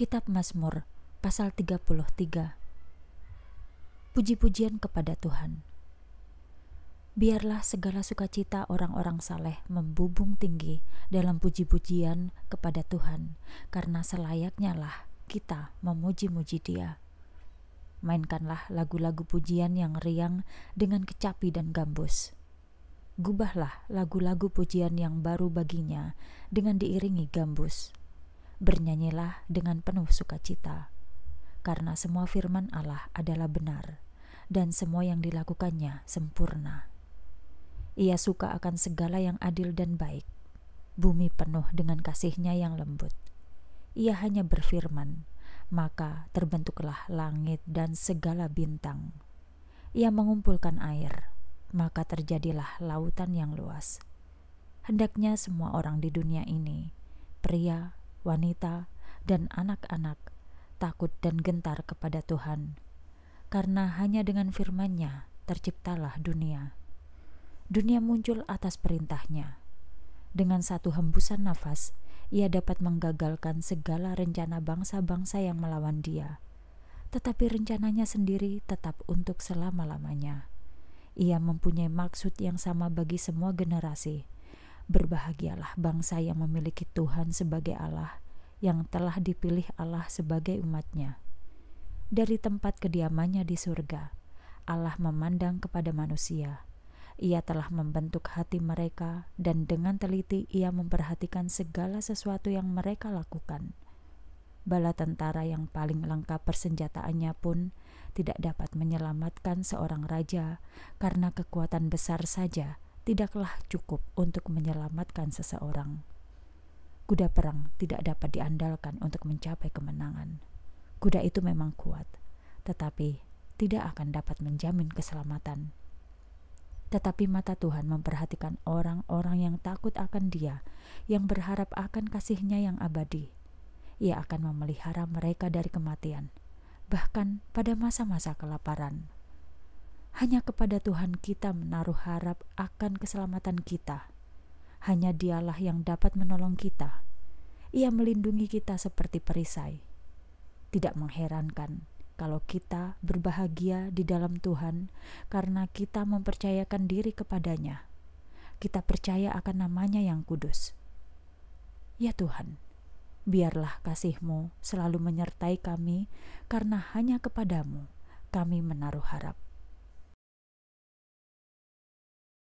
Kitab Mazmur pasal 33 Puji-pujian kepada Tuhan Biarlah segala sukacita orang-orang saleh membubung tinggi dalam puji-pujian kepada Tuhan karena selayaknya lah kita memuji-muji dia mainkanlah lagu-lagu pujian yang riang dengan kecapi dan gambus. Gubahlah lagu-lagu pujian yang baru baginya dengan diiringi gambus bernyanyilah dengan penuh sukacita, karena semua firman Allah adalah benar, dan semua yang dilakukannya sempurna. Ia suka akan segala yang adil dan baik, bumi penuh dengan kasihnya yang lembut. Ia hanya berfirman, maka terbentuklah langit dan segala bintang. Ia mengumpulkan air, maka terjadilah lautan yang luas. Hendaknya semua orang di dunia ini, pria wanita, dan anak-anak takut dan gentar kepada Tuhan, karena hanya dengan firman-Nya terciptalah dunia. Dunia muncul atas perintah-Nya. Dengan satu hembusan nafas, ia dapat menggagalkan segala rencana bangsa-bangsa yang melawan dia. Tetapi rencananya sendiri tetap untuk selama-lamanya. Ia mempunyai maksud yang sama bagi semua generasi Berbahagialah bangsa yang memiliki Tuhan sebagai Allah, yang telah dipilih Allah sebagai umatnya. Dari tempat kediamannya di surga, Allah memandang kepada manusia. Ia telah membentuk hati mereka, dan dengan teliti ia memperhatikan segala sesuatu yang mereka lakukan. Bala tentara yang paling lengkap persenjataannya pun tidak dapat menyelamatkan seorang raja karena kekuatan besar saja tidaklah cukup untuk menyelamatkan seseorang. Kuda perang tidak dapat diandalkan untuk mencapai kemenangan. Kuda itu memang kuat, tetapi tidak akan dapat menjamin keselamatan. Tetapi mata Tuhan memperhatikan orang-orang yang takut akan Dia, yang berharap akan kasih-Nya yang abadi. Ia akan memelihara mereka dari kematian, bahkan pada masa-masa kelaparan. Hanya kepada Tuhan kita menaruh harap akan keselamatan kita. Hanya Dialah yang dapat menolong kita. Ia melindungi kita seperti perisai. Tidak mengherankan kalau kita berbahagia di dalam Tuhan karena kita mempercayakan diri kepadanya. Kita percaya akan namanya yang kudus. Ya Tuhan, biarlah kasih-Mu selalu menyertai kami karena hanya kepadamu kami menaruh harap.